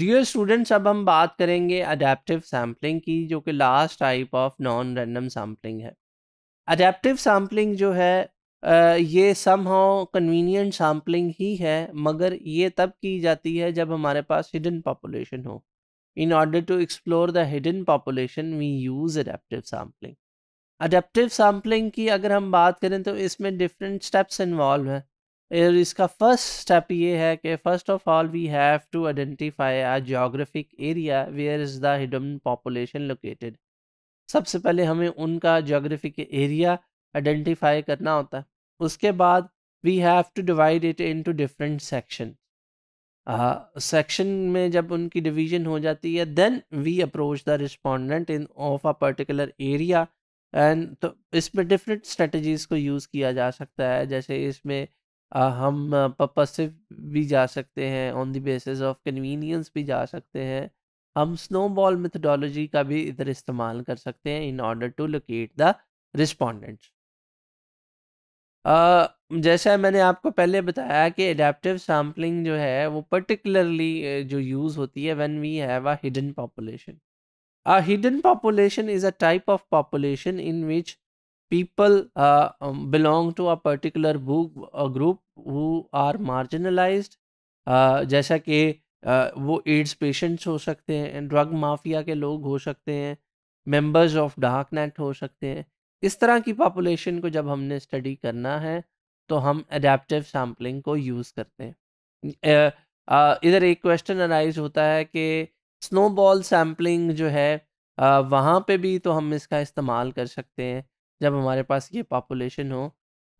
dear students अब हम बात करेंगे अडेप्टिव सैम्पलिंग की जो कि last type of non random sampling है अडेप्टिव सैम्पलिंग जो है ये सम हाउ कन्वीनियंट सैम्पलिंग ही है मगर ये तब की जाती है जब हमारे पास हिडन पॉपुलेशन हो in order to explore the hidden population we use adaptive sampling adaptive sampling की अगर हम बात करें तो इसमें डिफरेंट स्टेप्स इन्वॉल्व हैं इसका फर्स्ट स्टेप ये है कि first of all we have to identify a geographic area where is the hidden population located सबसे पहले हमें उनका जोग्राफिक एरिया आइडेंटिफाई करना होता है उसके बाद we have to divide it into different section section में जब उनकी डिवीजन हो जाती है then we approach the respondent in of a particular area and तो इसमें डिफरेंट स्ट्रेटजीज़ को यूज़ किया जा सकता है जैसे इसमें आ, हम पर्पस से भी जा सकते हैं on the basis of convenience भी जा सकते हैं हम स्नोबॉल मेथडोलॉजी का भी इधर इस्तेमाल कर सकते हैं in order to locate the respondents जैसा मैंने आपको पहले बताया कि एडेप्टिव सैम्पलिंग जो है वो पर्टिकुलरली जो यूज़ होती है when we have a hidden population a hidden population is a type of population in which people uh, um, belong to a particular book, a group who are marginalized uh, जैसा कि uh, वो ads patients हो सकते हैं drug mafia के लोग हो सकते हैं मेंबर्स ऑफ डार्क नेट हो सकते हैं इस तरह की पॉपुलेशन को जब हमने स्टडी करना है तो हम अडेप्टिव सैम्पलिंग को यूज़ करते हैं इधर एक क्वेश्चन अराइज होता है कि स्नोबॉल सैम्पलिंग जो है uh, वहाँ पे भी तो हम इसका इस्तेमाल कर सकते हैं जब हमारे पास ये पॉपुलेशन हो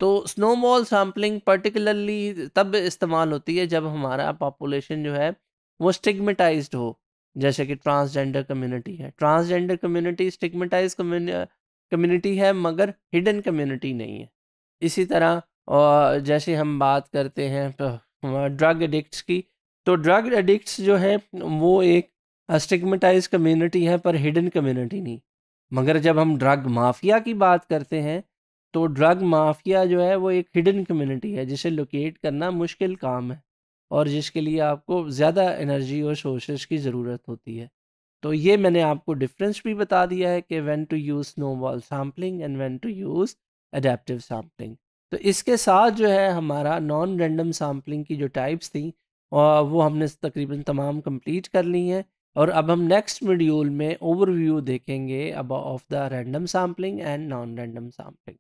तो स्नोमॉल सैम्पलिंग पर्टिकुलरली तब इस्तेमाल होती है जब हमारा पॉपुलेशन जो है वो स्टिग्मेटाइज हो जैसे कि ट्रांसजेंडर कम्युनिटी है ट्रांसजेंडर कम्युनिटी स्टिग्मेटाइज कम्युनिटी है मगर हिडन कम्युनिटी नहीं है इसी तरह और जैसे हम बात करते हैं ड्रग तो, एडिक्ट्स की तो ड्रग एडिक्ट्स जो है वो एक स्टिग्मेटाइज कम्युनिटी है पर हिडन कम्युनिटी नहीं मगर जब हम ड्रग माफिया की बात करते हैं तो ड्रग माफिया जो है वो एक हिडन कम्युनिटी है जिसे लोकेट करना मुश्किल काम है और जिसके लिए आपको ज़्यादा एनर्जी और सोर्सेज की ज़रूरत होती है तो ये मैंने आपको डिफरेंस भी बता दिया है कि when to use ball sampling and when to use adaptive sampling तो इसके साथ जो है हमारा नॉन रेंडम सैम्पलिंग की जो टाइप्स थी वो हमने तकरीबन तमाम कंप्लीट कर ली हैं और अब हम नेक्स्ट मॉड्यूल में ओवरव्यू देखेंगे अब of the random sampling and non random sampling